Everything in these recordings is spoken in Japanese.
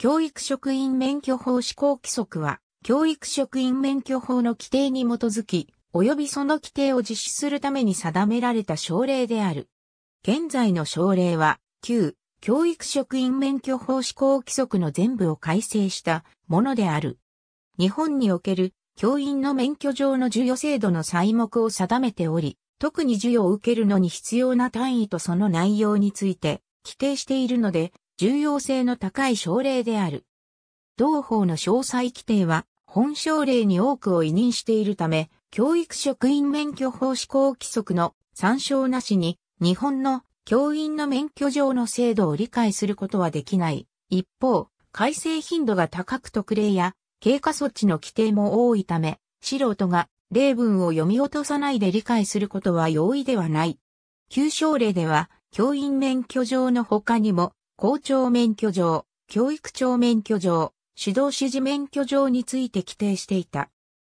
教育職員免許法施行規則は、教育職員免許法の規定に基づき、及びその規定を実施するために定められた省令である。現在の省令は、旧、教育職員免許法施行規則の全部を改正したものである。日本における教員の免許上の授与制度の細目を定めており、特に授与を受けるのに必要な単位とその内容について規定しているので、重要性の高い省令である。同法の詳細規定は、本省令に多くを委任しているため、教育職員免許法施行規則の参照なしに、日本の教員の免許上の制度を理解することはできない。一方、改正頻度が高く特例や経過措置の規定も多いため、素人が例文を読み落とさないで理解することは容易ではない。旧省令では、教員免許上の他にも、校長免許状、教育長免許状、指導指示免許状について規定していた。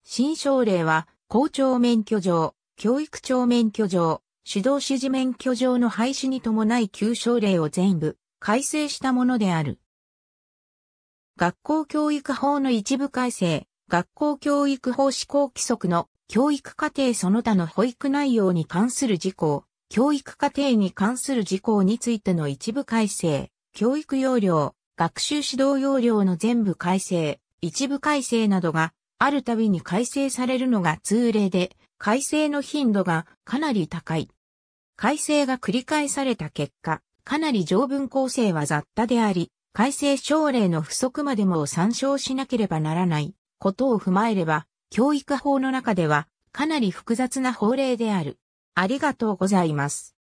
新省令は、校長免許状、教育長免許状、指導指示免許状の廃止に伴い旧省令を全部改正したものである。学校教育法の一部改正、学校教育法施行規則の教育課程その他の保育内容に関する事項、教育課程に関する事項についての一部改正、教育要領、学習指導要領の全部改正、一部改正などがあるたびに改正されるのが通例で、改正の頻度がかなり高い。改正が繰り返された結果、かなり条文構成は雑多であり、改正省令の不足までもを参照しなければならないことを踏まえれば、教育法の中ではかなり複雑な法令である。ありがとうございます。